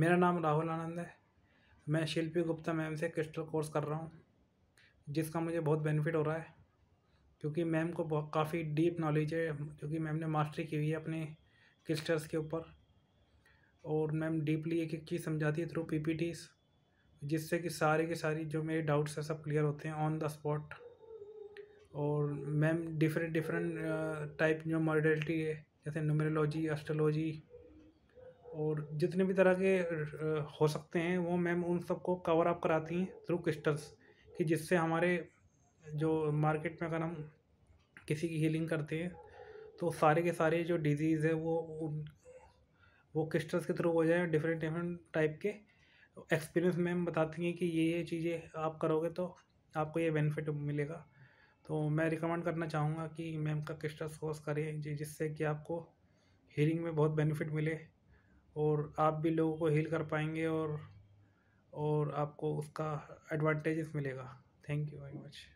मेरा नाम राहुल आनंद है मैं शिल्पी गुप्ता मैम से क्रिस्टल कोर्स कर रहा हूँ जिसका मुझे बहुत बेनिफिट हो रहा है क्योंकि मैम को बहुत काफ़ी डीप नॉलेज है क्योंकि मैम ने मास्टरी की हुई है अपने क्रिस्टल्स के ऊपर और मैम डीपली एक एक चीज़ समझाती है थ्रू पी जिससे कि सारे के सारी जो मेरे डाउट्स हैं सब क्लियर होते हैं ऑन द स्पॉट और मैम डिफरेंट डिफरेंट टाइप जो मॉडलिटी है जैसे न्यूमरोलॉजी एस्ट्रोलॉजी और जितने भी तरह के हो सकते हैं वो मैम उन सबको कवर अप कराती हैं थ्रू क्रिस्टल्स कि जिससे हमारे जो मार्केट में अगर हम किसी की हीलिंग करते हैं तो सारे के सारे जो डिजीज़ है वो वो क्रिस्टल्स के थ्रू हो जाए डिफरेंट डिफरेंट टाइप के एक्सपीरियंस मैम बताती हैं कि ये ये चीज़ें आप करोगे तो आपको ये बेनिफिट मिलेगा तो मैं रिकमेंड करना चाहूँगा कि मैम का क्रिस्टल्स कोर्स करें जिससे कि आपको हीलिंग में बहुत बेनिफिट मिले और आप भी लोगों को हील कर पाएंगे और और आपको उसका एडवांटेजेस मिलेगा थैंक यू वेरी मच